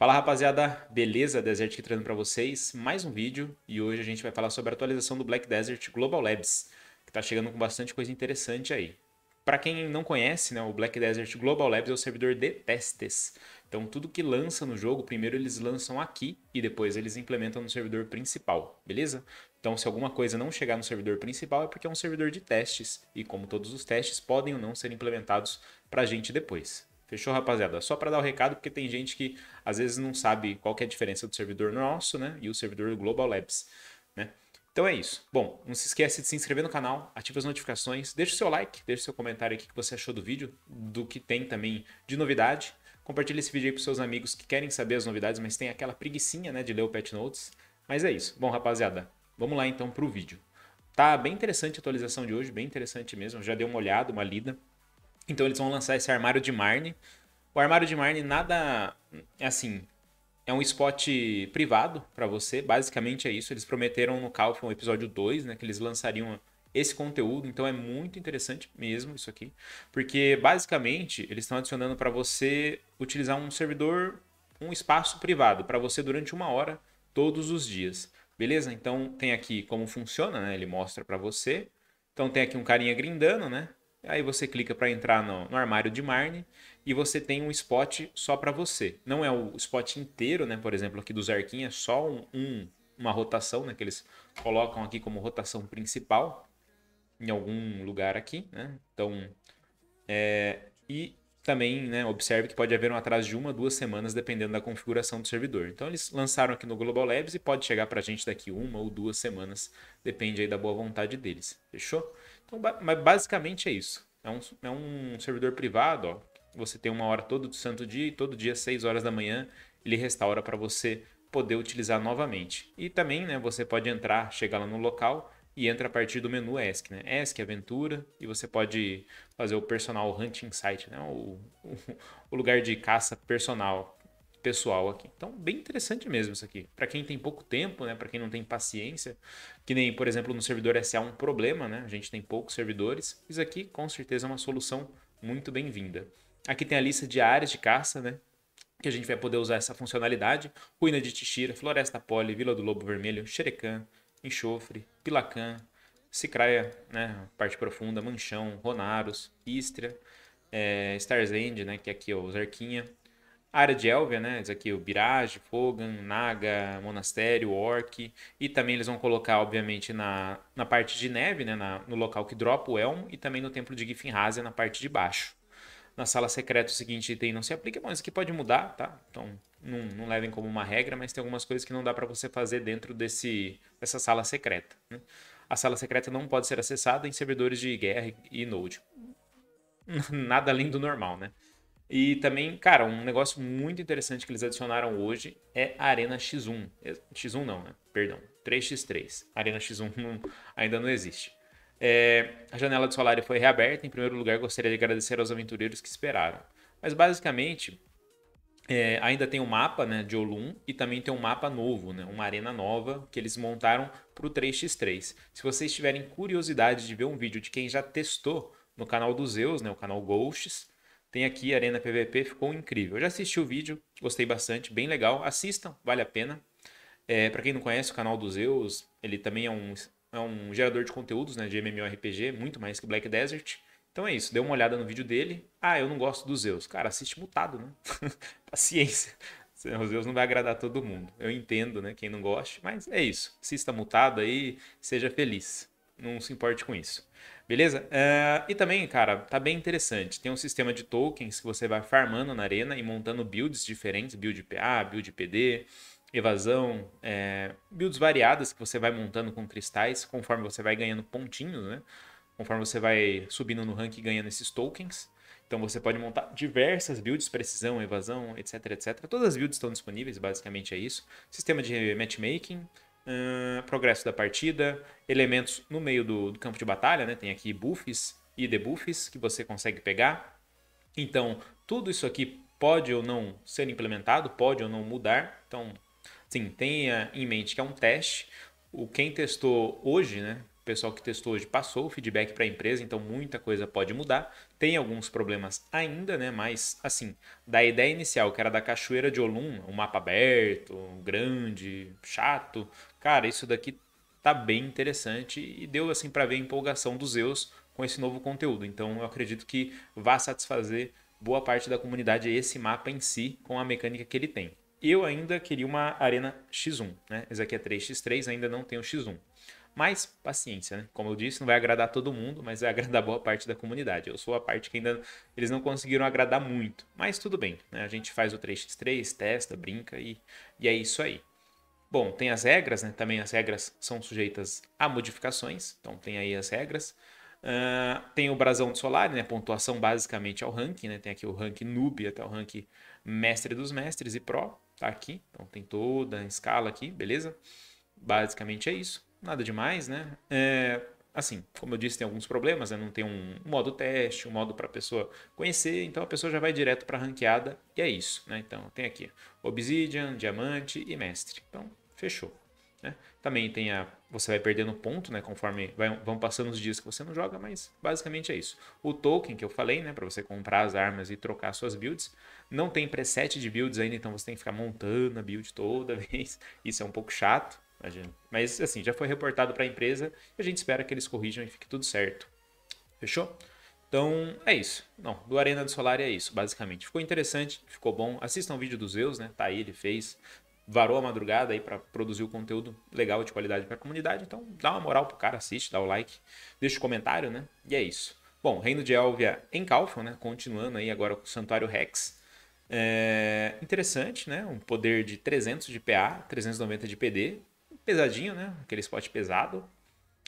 Fala rapaziada, beleza? Desert aqui trazendo para vocês mais um vídeo e hoje a gente vai falar sobre a atualização do Black Desert Global Labs, que está chegando com bastante coisa interessante aí. Para quem não conhece, né, o Black Desert Global Labs é o servidor de testes. Então tudo que lança no jogo, primeiro eles lançam aqui e depois eles implementam no servidor principal, beleza? Então se alguma coisa não chegar no servidor principal é porque é um servidor de testes e como todos os testes podem ou não ser implementados para a gente depois. Fechou, rapaziada? Só para dar o recado, porque tem gente que às vezes não sabe qual é a diferença do servidor nosso, né? E o servidor do Global Labs, né? Então é isso. Bom, não se esquece de se inscrever no canal, ative as notificações, deixa o seu like, deixa o seu comentário aqui que você achou do vídeo, do que tem também de novidade. compartilhe esse vídeo aí pros seus amigos que querem saber as novidades, mas tem aquela preguiçinha, né, de ler o Pet Notes. Mas é isso. Bom, rapaziada, vamos lá então para o vídeo. Tá bem interessante a atualização de hoje, bem interessante mesmo. Já dei uma olhada, uma lida. Então eles vão lançar esse armário de Marne. O armário de Marne nada assim, é um spot privado para você, basicamente é isso. Eles prometeram no um episódio 2, né, que eles lançariam esse conteúdo, então é muito interessante mesmo isso aqui, porque basicamente eles estão adicionando para você utilizar um servidor, um espaço privado para você durante uma hora todos os dias. Beleza? Então tem aqui como funciona, né? Ele mostra para você. Então tem aqui um carinha grindando, né? Aí você clica para entrar no, no, armário de Marne e você tem um spot só para você. Não é o spot inteiro, né? Por exemplo, aqui do Zarkin é só um, um, uma rotação, né? Que eles colocam aqui como rotação principal em algum lugar aqui, né? Então, é, e também, né, observe que pode haver um atraso de uma, duas semanas, dependendo da configuração do servidor. Então, eles lançaram aqui no Global Labs e pode chegar para a gente daqui uma ou duas semanas, depende aí da boa vontade deles. Fechou? Então, mas basicamente é isso. É um, é um servidor privado, ó. Você tem uma hora todo santo dia e todo dia, 6 horas da manhã, ele restaura para você poder utilizar novamente. E também, né, você pode entrar, chegar lá no local e entra a partir do menu ESC, né? ESC, aventura, e você pode fazer o personal hunting site, né? O, o, o lugar de caça personal pessoal aqui. Então, bem interessante mesmo isso aqui. Para quem tem pouco tempo, né, para quem não tem paciência, que nem, por exemplo, no servidor SA um problema, né? A gente tem poucos servidores. Isso aqui com certeza é uma solução muito bem-vinda. Aqui tem a lista de áreas de caça, né? Que a gente vai poder usar essa funcionalidade: Ruína de Tixira, Floresta Poli, Vila do Lobo Vermelho, Xerecã, Enxofre, Pilacã, Cicraia, né? Parte Profunda, Manchão, Ronaros, Istria, é, eh, Stars End, né? Que é aqui é os Arquinha, área de Elvia, né? Isso aqui, o Birage, Fogan, Naga, Monastério, Orc. E também eles vão colocar, obviamente, na, na parte de neve, né? Na, no local que dropa o Elm. E também no templo de Giffinhazen, na parte de baixo. Na sala secreta, o seguinte item não se aplica. Bom, isso aqui pode mudar, tá? Então, não, não levem como uma regra, mas tem algumas coisas que não dá para você fazer dentro desse, dessa sala secreta. Né? A sala secreta não pode ser acessada em servidores de guerra e node. Nada além do normal, né? E também, cara, um negócio muito interessante que eles adicionaram hoje é a Arena X1. É, X1 não, né? Perdão. 3x3. Arena X1 não, ainda não existe. É, a janela de salário foi reaberta. Em primeiro lugar, gostaria de agradecer aos aventureiros que esperaram. Mas basicamente, é, ainda tem um mapa né, de Olum e também tem um mapa novo, né, uma arena nova que eles montaram para o 3x3. Se vocês tiverem curiosidade de ver um vídeo de quem já testou no canal do Zeus, né, o canal Ghosts, tem aqui Arena PVP, ficou incrível. Eu já assisti o vídeo, gostei bastante, bem legal. Assistam, vale a pena. É, para quem não conhece o canal do Zeus, ele também é um, é um gerador de conteúdos né, de MMORPG, muito mais que Black Desert. Então é isso, dê uma olhada no vídeo dele. Ah, eu não gosto do Zeus. Cara, assiste mutado, né? Paciência. O Zeus não vai agradar todo mundo. Eu entendo, né? Quem não gosta, mas é isso. Assista mutado aí, seja feliz. Não se importe com isso. Beleza? Uh, e também, cara, tá bem interessante. Tem um sistema de tokens que você vai farmando na arena e montando builds diferentes, build PA, build PD, evasão, é, builds variadas que você vai montando com cristais conforme você vai ganhando pontinhos, né? Conforme você vai subindo no rank e ganhando esses tokens. Então você pode montar diversas builds, precisão, evasão, etc, etc. Todas as builds estão disponíveis, basicamente é isso. Sistema de matchmaking, progresso da partida, elementos no meio do, do, campo de batalha, né? Tem aqui buffs e debuffs que você consegue pegar. Então, tudo isso aqui pode ou não ser implementado, pode ou não mudar. Então, sim, tenha em mente que é um teste. O quem testou hoje, né? O pessoal que testou hoje passou o feedback para a empresa, então muita coisa pode mudar. Tem alguns problemas ainda, né? Mas assim, da ideia inicial, que era da cachoeira de Olum, um mapa aberto, grande, chato, cara, isso daqui tá bem interessante e deu assim para ver a empolgação dos Zeus com esse novo conteúdo. Então eu acredito que vá satisfazer boa parte da comunidade esse mapa em si com a mecânica que ele tem. Eu ainda queria uma arena X1, né? Esse aqui é 3x3, ainda não tem o X1. Mas paciência, né? Como eu disse, não vai agradar todo mundo, mas vai agradar boa parte da comunidade. Eu sou a parte que ainda eles não conseguiram agradar muito, mas tudo bem, né? A gente faz o 3x3, testa, brinca e, e é isso aí. Bom, tem as regras, né? Também as regras são sujeitas a modificações, então tem aí as regras. Uh, tem o brasão do Solari, né? Pontuação basicamente ao ranking, né? Tem aqui o ranking noob até o ranking mestre dos mestres e pro, tá aqui. Então tem toda a escala aqui, beleza? Basicamente é isso. Nada demais, né? É, assim, como eu disse, tem alguns problemas, né? Não tem um modo teste, um modo para a pessoa conhecer, então a pessoa já vai direto para ranqueada e é isso, né? Então tem aqui Obsidian, Diamante e Mestre. Então fechou. Né? Também tem a. Você vai perdendo ponto, né? Conforme vai, vão passando os dias que você não joga, mas basicamente é isso. O token que eu falei, né? Para você comprar as armas e trocar suas builds. Não tem preset de builds ainda, então você tem que ficar montando a build toda vez. Isso é um pouco chato, imagina. Mas assim, já foi reportado para a empresa e a gente espera que eles corrijam e fique tudo certo. Fechou? Então é isso. Não, do Arena do Solar é isso, basicamente. Ficou interessante, ficou bom. Assistam o vídeo do Zeus, né? Tá aí, ele fez varou a madrugada aí para produzir o conteúdo legal de qualidade para a comunidade. Então, dá uma moral pro cara, assiste, dá o like, deixa o comentário, né? E é isso. Bom, Reino de Elvia em Calpha, né? Continuando aí agora com o Santuário Rex. É interessante, né? Um poder de 300 de PA, 390 de PD. Pesadinho, né? Aquele spot pesado.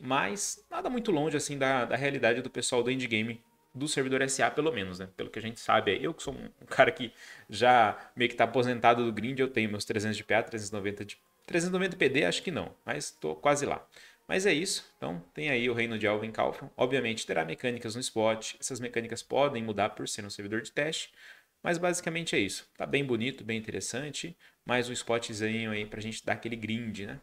Mas nada muito longe, assim, da, da realidade do pessoal do endgame do servidor SA, pelo menos, né? Pelo que a gente sabe, eu que sou um cara que já meio que está aposentado do grind, eu tenho meus 300 de PA, 390 de 390 PD, acho que não, mas tô quase lá. Mas é isso. Então, tem aí o reino de Alvin Kaufman. Obviamente, terá mecânicas no spot. Essas mecânicas podem mudar por ser um servidor de teste. Mas basicamente é isso. Tá bem bonito, bem interessante. Mais um spotzinho aí pra gente dar aquele grind, né?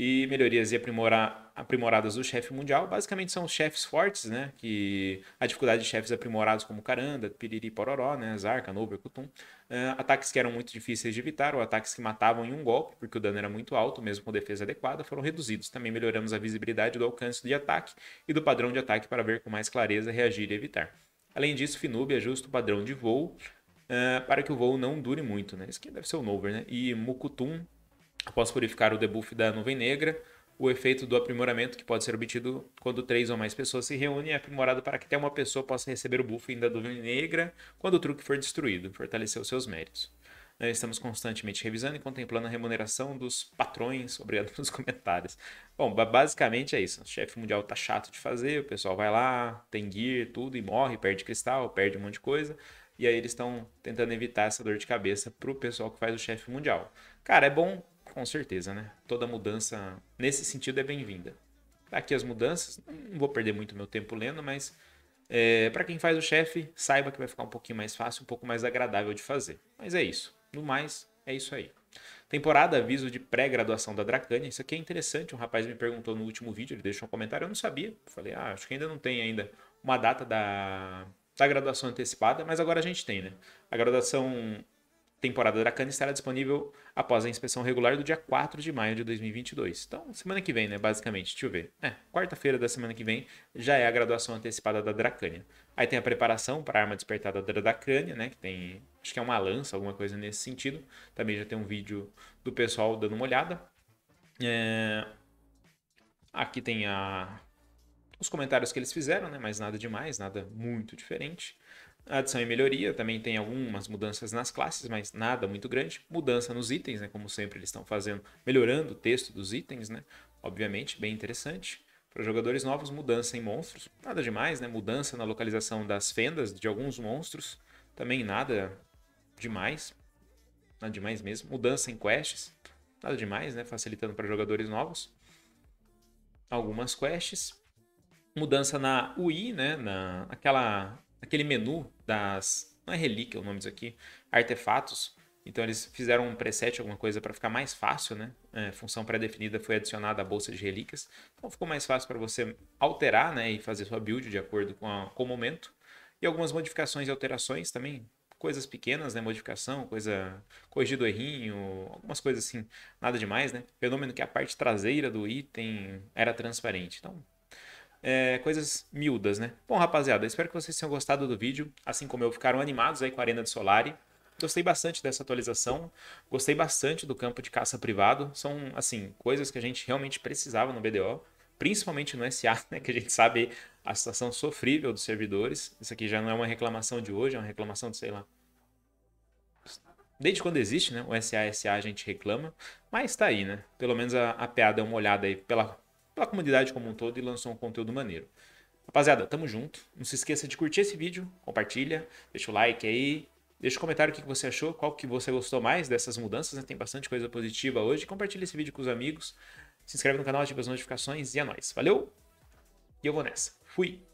e melhorias e aprimorar, aprimoradas do chefe mundial. Basicamente são os chefes fortes, né? Que a dificuldade de chefes aprimorados como Caranda, Piriri, Pororó, né? Zarca, Nober, Kutum. Uh, ataques que eram muito difíceis de evitar ou ataques que matavam em um golpe, porque o dano era muito alto, mesmo com defesa adequada, foram reduzidos. Também melhoramos a visibilidade do alcance de ataque e do padrão de ataque para ver com mais clareza, reagir e evitar. Além disso, Finub ajusta é o padrão de voo uh, para que o voo não dure muito, né? Isso aqui deve ser o Nover, né? E Mukutum Após purificar o debuff da Nuvem Negra, o efeito do aprimoramento que pode ser obtido quando três ou mais pessoas se reúnem é aprimorado para que até uma pessoa possa receber o buff da Nuvem Negra quando o truque for destruído, fortaleceu seus méritos. estamos constantemente revisando e contemplando a remuneração dos patrões. Obrigado pelos comentários. Bom, basicamente é isso. O chefe mundial tá chato de fazer, o pessoal vai lá, tem gear, tudo, e morre, perde cristal, perde um monte de coisa. E aí eles estão tentando evitar essa dor de cabeça pro pessoal que faz o chefe mundial. Cara, é bom com certeza, né? Toda mudança nesse sentido é bem-vinda. Tá aqui as mudanças, não vou perder muito meu tempo lendo, mas é, para quem faz o chefe, saiba que vai ficar um pouquinho mais fácil, um pouco mais agradável de fazer. Mas é isso. No mais, é isso aí. Temporada aviso de pré-graduação da Dracânia. Isso aqui é interessante. Um rapaz me perguntou no último vídeo, ele deixou um comentário, eu não sabia. Falei, ah, acho que ainda não tem ainda uma data da, da graduação antecipada, mas agora a gente tem, né? A graduação temporada da Aracana estará disponível após a inspeção regular do dia 4 de maio de 2022. Então, semana que vem, né, basicamente. Deixa eu ver. É, quarta-feira da semana que vem já é a graduação antecipada da Dracânia. Aí tem a preparação para a arma despertada da Dracânia, né, que tem, acho que é uma lança, alguma coisa nesse sentido. Também já tem um vídeo do pessoal dando uma olhada. É... Aqui tem a... os comentários que eles fizeram, né, mas nada demais, nada muito diferente. Adição e melhoria, também tem algumas mudanças nas classes, mas nada muito grande. Mudança nos itens, né? como sempre eles estão fazendo, melhorando o texto dos itens, né? obviamente, bem interessante. Para jogadores novos, mudança em monstros, nada demais, né? mudança na localização das fendas de alguns monstros, também nada demais, nada demais mesmo. Mudança em quests, nada demais, né? facilitando para jogadores novos. Algumas quests, mudança na UI, né? Na, aquela aquele menu das. Não é relíquia o nome disso aqui, artefatos. Então eles fizeram um preset, alguma coisa para ficar mais fácil, né? É, função pré-definida foi adicionada à bolsa de relíquias. Então ficou mais fácil para você alterar, né? E fazer sua build de acordo com, a, com o momento. E algumas modificações e alterações também. Coisas pequenas, né? Modificação, coisa. Corrigir errinho, algumas coisas assim. Nada demais, né? Fenômeno que a parte traseira do item era transparente. Então é, coisas miúdas, né? Bom, rapaziada, espero que vocês tenham gostado do vídeo, assim como eu, ficaram animados aí com a Arena de Solari. Gostei bastante dessa atualização, gostei bastante do campo de caça privado. São, assim, coisas que a gente realmente precisava no BDO, principalmente no SA, né? Que a gente sabe a situação sofrível dos servidores. Isso aqui já não é uma reclamação de hoje, é uma reclamação de, sei lá, desde quando existe, né? O SA, SA a gente reclama, mas tá aí, né? Pelo menos a, a PA deu uma olhada aí pela pela comunidade como um todo e lançou um conteúdo maneiro. Rapaziada, tamo junto. Não se esqueça de curtir esse vídeo, compartilha, deixa o like aí, deixa o um comentário o que você achou, qual que você gostou mais dessas mudanças, né? Tem bastante coisa positiva hoje. Compartilha esse vídeo com os amigos, se inscreve no canal, ativa as notificações e é nóis. Valeu! E eu vou nessa. Fui!